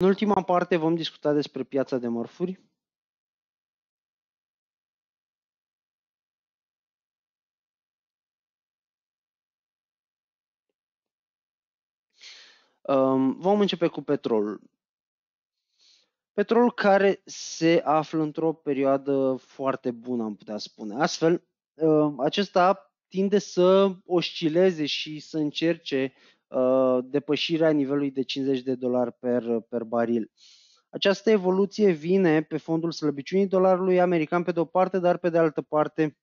În ultima parte vom discuta despre piața de mărfuri. Vom începe cu petrolul. Petrolul care se află într-o perioadă foarte bună, am putea spune. Astfel, ă, acesta tinde să oscileze și să încerce Uh, depășirea nivelului de 50 de dolari per, per baril. Această evoluție vine pe fondul slăbiciunii dolarului american pe de o parte, dar pe de altă parte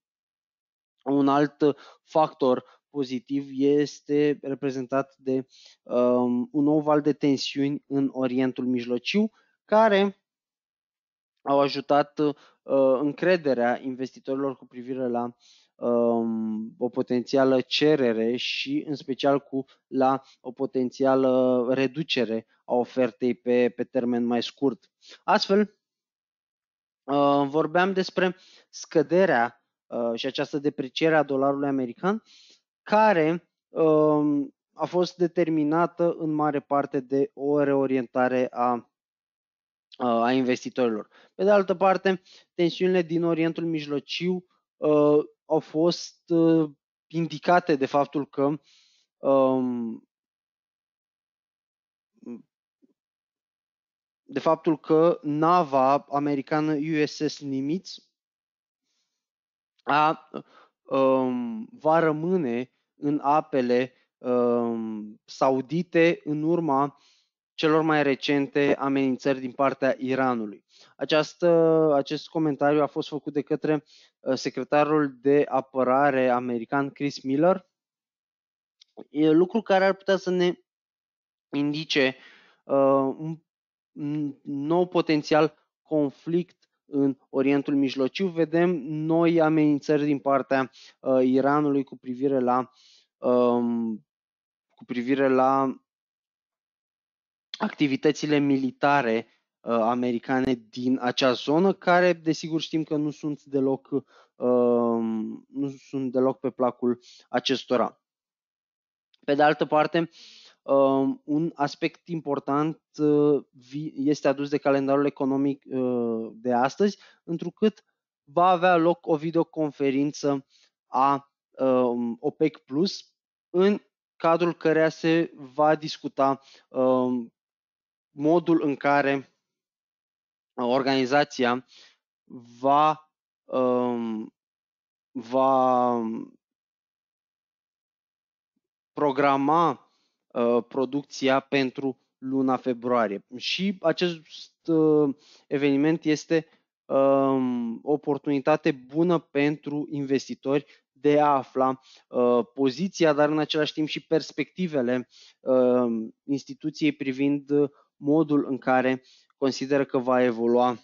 un alt factor pozitiv este reprezentat de um, un nou val de tensiuni în Orientul Mijlociu, care au ajutat uh, încrederea investitorilor cu privire la Um, o potențială cerere și în special cu la o potențială reducere a ofertei pe, pe termen mai scurt. Astfel, uh, vorbeam despre scăderea uh, și această depreciere a dolarului american, care um, a fost determinată în mare parte de o reorientare a, uh, a investitorilor. Pe de altă parte, tensiunile din Orientul Mijlociu au fost uh, indicate de faptul că um, de faptul că nava americană USS Nimitz a, um, va rămâne în apele um, saudite în urma celor mai recente amenințări din partea Iranului. Această, acest comentariu a fost făcut de către uh, secretarul de apărare american Chris Miller, e lucru care ar putea să ne indice uh, un nou potențial conflict în Orientul Mijlociu. Vedem noi amenințări din partea uh, Iranului cu privire la um, cu privire la activitățile militare uh, americane din acea zonă, care desigur știm că nu sunt deloc, uh, nu sunt deloc pe placul acestora. Pe de altă parte, uh, un aspect important uh, este adus de calendarul economic uh, de astăzi, întrucât va avea loc o videoconferință a uh, OPEC Plus în cadrul căreia se va discuta uh, modul în care uh, organizația va, um, va programa uh, producția pentru luna februarie. Și acest uh, eveniment este um, oportunitate bună pentru investitori de a afla poziția, dar în același timp și perspectivele instituției privind modul în care consideră că va evolua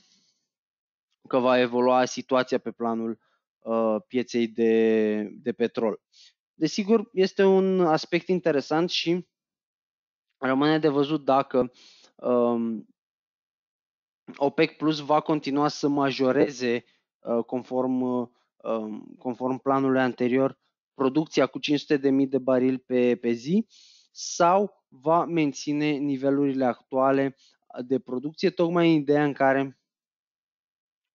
că va evolua situația pe planul uh, pieței de, de petrol. Desigur, este un aspect interesant și rămâne de văzut dacă um, OPEC Plus va continua să majoreze uh, conform, uh, conform planului anterior producția cu 500.000 de barili pe, pe zi sau va menține nivelurile actuale de producție, tocmai în ideea în care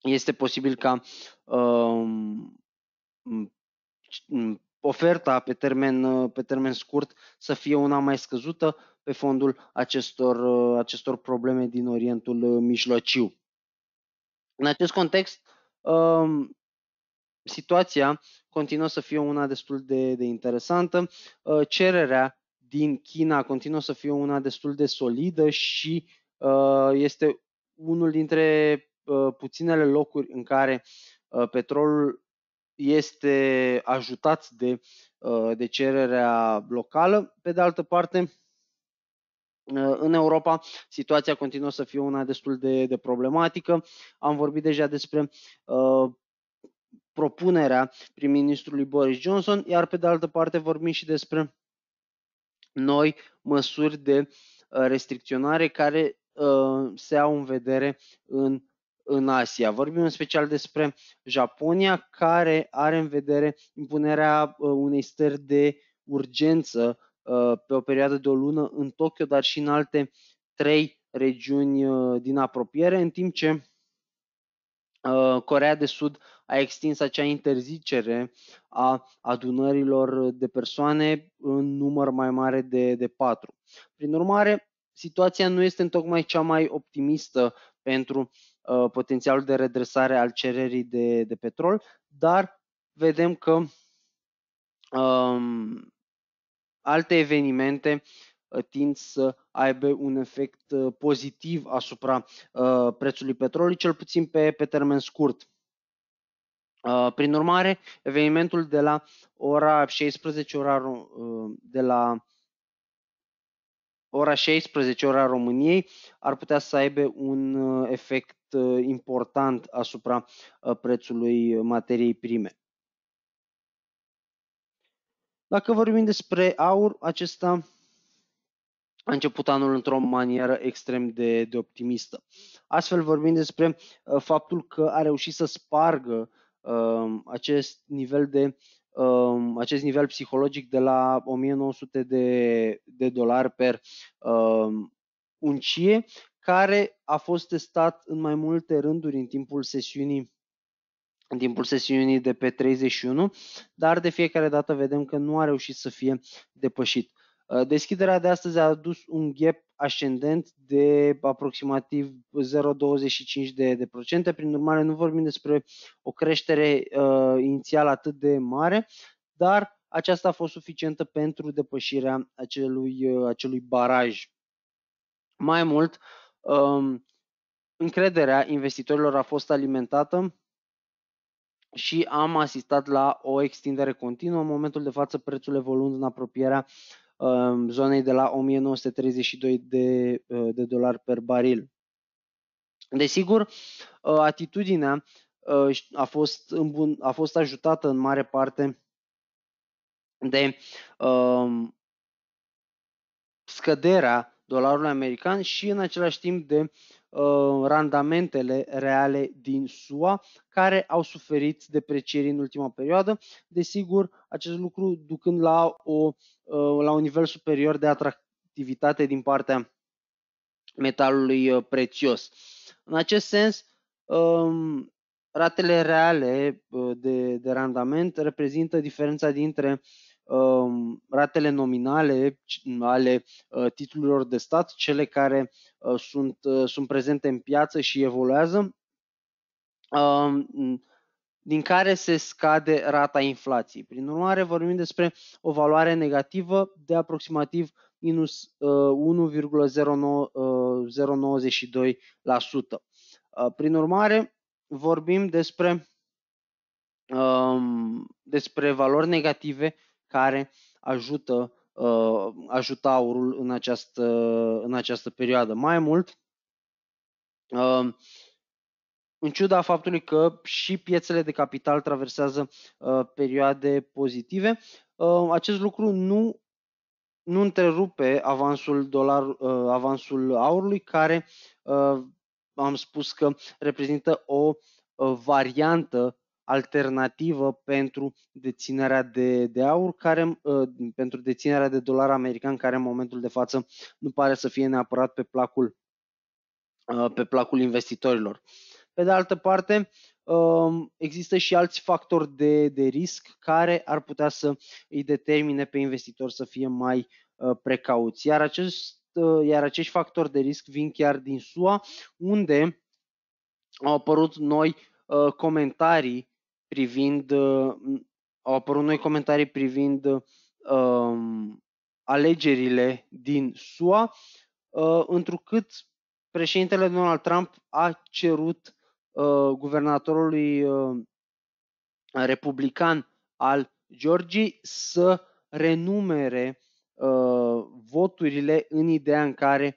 este posibil ca um, oferta pe termen, pe termen scurt să fie una mai scăzută pe fondul acestor, acestor probleme din Orientul Mijlociu. În acest context, um, situația continuă să fie una destul de, de interesantă. Uh, cererea din China continuă să fie una destul de solidă și uh, este unul dintre uh, puținele locuri în care uh, petrolul este ajutat de, de cererea locală. Pe de altă parte, în Europa, situația continuă să fie una destul de, de problematică. Am vorbit deja despre uh, propunerea prim-ministrului Boris Johnson, iar pe de altă parte vorbim și despre noi măsuri de uh, restricționare care uh, se au în vedere în, în Asia. Vorbim în special despre Japonia, care are în vedere impunerea uh, unei stări de urgență pe o perioadă de o lună în Tokyo, dar și în alte trei regiuni din apropiere, în timp ce Corea de Sud a extins acea interzicere a adunărilor de persoane în număr mai mare de, de 4. Prin urmare, situația nu este tocmai cea mai optimistă pentru uh, potențialul de redresare al cererii de, de petrol, dar vedem că um, alte evenimente uh, tind să aibă un efect uh, pozitiv asupra uh, prețului petrolului, cel puțin pe, pe termen scurt. Uh, prin urmare, evenimentul de la ora 16, ora, uh, de la ora 16, ora României, ar putea să aibă un uh, efect important asupra prețului materiei prime. Dacă vorbim despre aur, acesta a început anul într-o manieră extrem de, de optimistă. Astfel vorbim despre faptul că a reușit să spargă uh, Um, acest nivel de um, acest nivel psihologic de la 1900 de, de dolari per um, uncie, care a fost testat în mai multe rânduri în timpul sesiunii în timpul sesiunii de pe 31, dar de fiecare dată vedem că nu a reușit să fie depășit. Uh, deschiderea de astăzi a adus un gap ascendent de aproximativ 0,25 de, de procente. Prin urmare, nu vorbim despre o creștere uh, inițială atât de mare, dar aceasta a fost suficientă pentru depășirea acelui, uh, acelui baraj. Mai mult, um, încrederea investitorilor a fost alimentată și am asistat la o extindere continuă, în momentul de față prețul evoluând în apropierea uh, Um, zonei de la 1932 de, uh, de dolari per baril. Desigur, uh, atitudinea uh, a fost, îmbun, a fost ajutată în mare parte de um, scăderea dolarului american și în același timp de Uh, randamentele reale din SUA, care au suferit deprecieri în ultima perioadă. Desigur, acest lucru ducând la, o, uh, la un nivel superior de atractivitate din partea metalului uh, prețios. În acest sens, um, ratele reale de, de randament reprezintă diferența dintre Um, ratele nominale ale uh, titlurilor de stat, cele care uh, sunt, uh, sunt prezente în piață și evoluează, um, din care se scade rata inflației. Prin urmare, vorbim despre o valoare negativă de aproximativ minus 1,092%. Prin urmare, vorbim despre, um, despre valori negative care ajută uh, ajuta aurul în această, în această perioadă. Mai mult, uh, în ciuda faptului că și piețele de capital traversează uh, perioade pozitive, acest lucru nu nu întrerupe avansul dolar avansul aurului care am spus că reprezintă o variantă alternativă pentru deținerea de, de aur, care, ă, pentru deținerea de dolar american, care în momentul de față nu pare să fie neapărat pe placul, ă, pe placul investitorilor. Pe de altă parte, ă, există și alți factori de, de risc care ar putea să îi determine pe investitor să fie mai precauți. Iar, acest, iar acești factori de risc vin chiar din SUA, unde au apărut noi comentarii privind, uh, au apărut noi comentarii privind uh, alegerile din SUA, uh, întrucât președintele Donald Trump a cerut uh, guvernatorului uh, republican al Georgii să renumere uh, voturile în ideea în care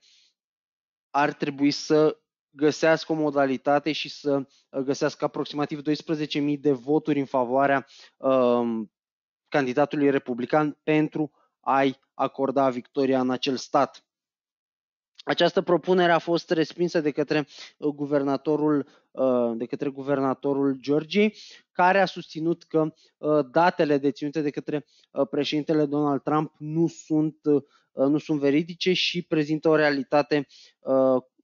ar trebui să găsească o modalitate și să uh, găsească aproximativ 12.000 de voturi în favoarea um, candidatului republican pentru a-i acorda victoria în acel stat. Această propunere a fost respinsă de către uh, guvernatorul, uh, de către guvernatorul Georgiei, care a susținut că datele deținute de către președintele Donald Trump nu sunt, nu sunt veridice și prezintă o realitate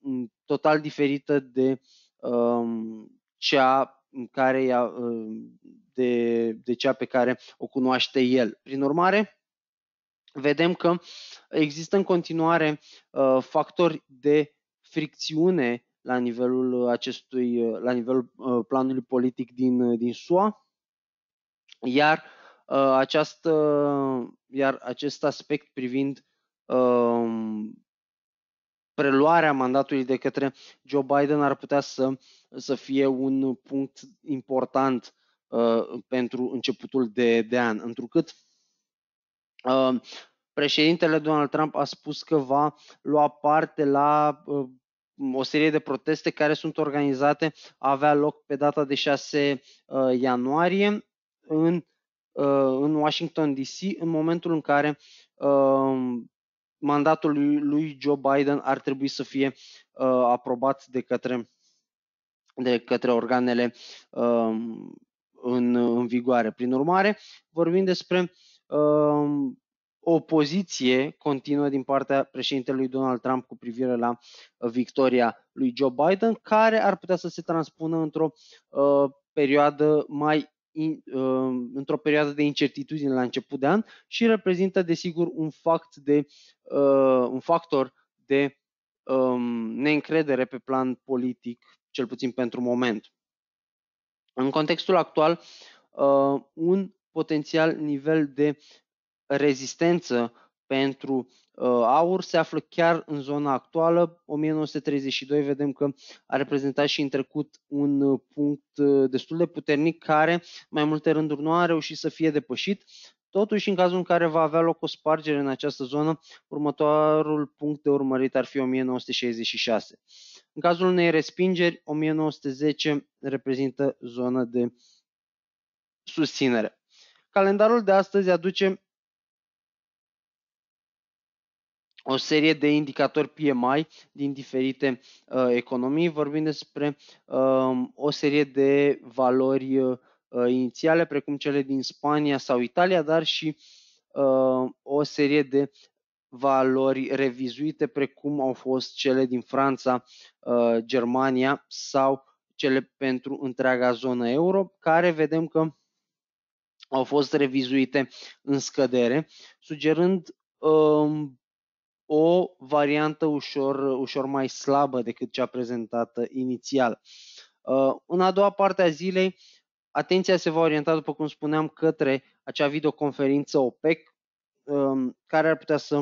Mm, total diferită de um, cea care ea, um, de, de cea pe care o cunoaște el. Prin urmare, vedem că există în continuare uh, factori de fricțiune la nivelul acestui, uh, la nivelul uh, planului politic din, din SUA, iar această, iar acest aspect privind uh, preluarea mandatului de către Joe Biden ar putea să, să fie un punct important uh, pentru începutul de, de an, întrucât uh, președintele Donald Trump a spus că va lua parte la uh, o serie de proteste care sunt organizate, avea loc pe data de 6 uh, ianuarie în, uh, în Washington DC, în momentul în care uh, mandatul lui, Joe Biden ar trebui să fie uh, aprobat de către, de către organele uh, în, în vigoare. Prin urmare, vorbim despre uh, um, o poziție continuă din partea președintelui Donald Trump cu privire la victoria lui Joe Biden, care ar putea să se transpună într-o uh, perioadă mai Um, într-o perioadă de incertitudine la început de an și reprezintă, desigur, un, fact de, uh, un factor de um, neîncredere pe plan politic, cel puțin pentru moment. În contextul actual, uh, un potențial nivel de rezistență pentru uh, aur se află chiar în zona actuală. 1932 vedem că a reprezentat și în trecut un uh, punct uh, destul de puternic care mai multe rânduri nu a reușit să fie depășit. Totuși, în cazul în care va avea loc o spargere în această zonă, următorul punct de urmărit ar fi 1966. În cazul unei respingeri, 1910 reprezintă zonă de susținere. Calendarul de astăzi aduce o serie de indicatori PMI din diferite uh, economii, vorbim despre um, o serie de valori uh, uh, inițiale, precum cele din Spania sau Italia, dar și uh, o serie de valori revizuite, precum au fost cele din Franța, uh, Germania sau cele pentru întreaga zonă euro, care vedem că au fost revizuite în scădere, sugerând Uh, o variantă ușor, ușor mai slabă decât cea prezentată inițial. Uh, în a doua parte a zilei, atenția se va orienta, după cum spuneam, către acea videoconferință OPEC, um, care ar putea să,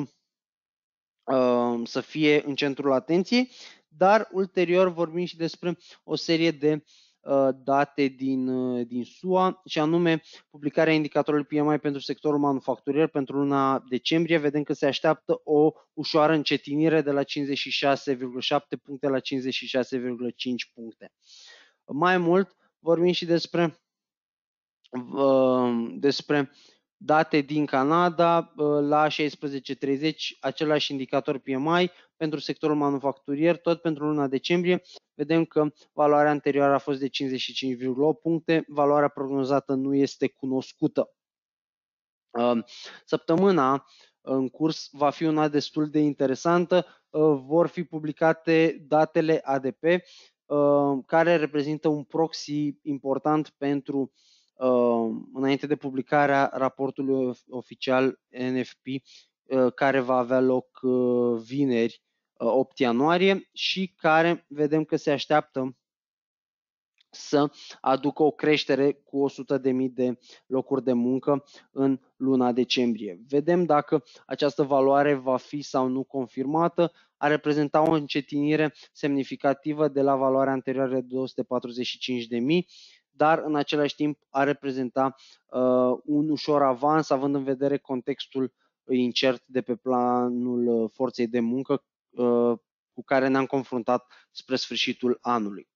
um, să fie în centrul atenției, dar ulterior vorbim și despre o serie de Uh, date din, uh, din SUA și anume publicarea indicatorului PMI pentru sectorul manufacturier pentru luna decembrie. Vedem că se așteaptă o ușoară încetinire de la 56,7 puncte la 56,5 puncte. Mai mult, vorbim și despre uh, despre date din Canada uh, la 16.30, același indicator PMI pentru sectorul manufacturier, tot pentru luna decembrie. Vedem că valoarea anterioară a fost de 55,8 puncte, valoarea prognozată nu este cunoscută. Uh, săptămâna în curs va fi una destul de interesantă. Uh, vor fi publicate datele ADP, care reprezintă un proxy important pentru uh, Uh, înainte de publicarea raportului oficial NFP uh, care va avea loc uh, vineri 8 ianuarie și care vedem că se așteaptă să aducă o creștere cu 100.000 de locuri de muncă în luna decembrie. Vedem dacă această valoare va fi sau nu confirmată. A reprezenta o încetinire semnificativă de la valoarea anterioară de 245.000 dar în același timp a reprezenta uh, un ușor avans, având în vedere contextul uh, incert de pe planul uh, forței de muncă uh, cu care ne-am confruntat spre sfârșitul anului.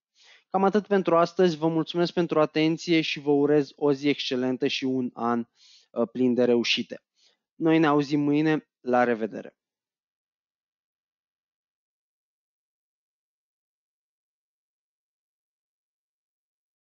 Cam atât pentru astăzi, vă mulțumesc pentru atenție și vă urez o zi excelentă și un an uh, plin de reușite. Noi ne auzim mâine, la revedere!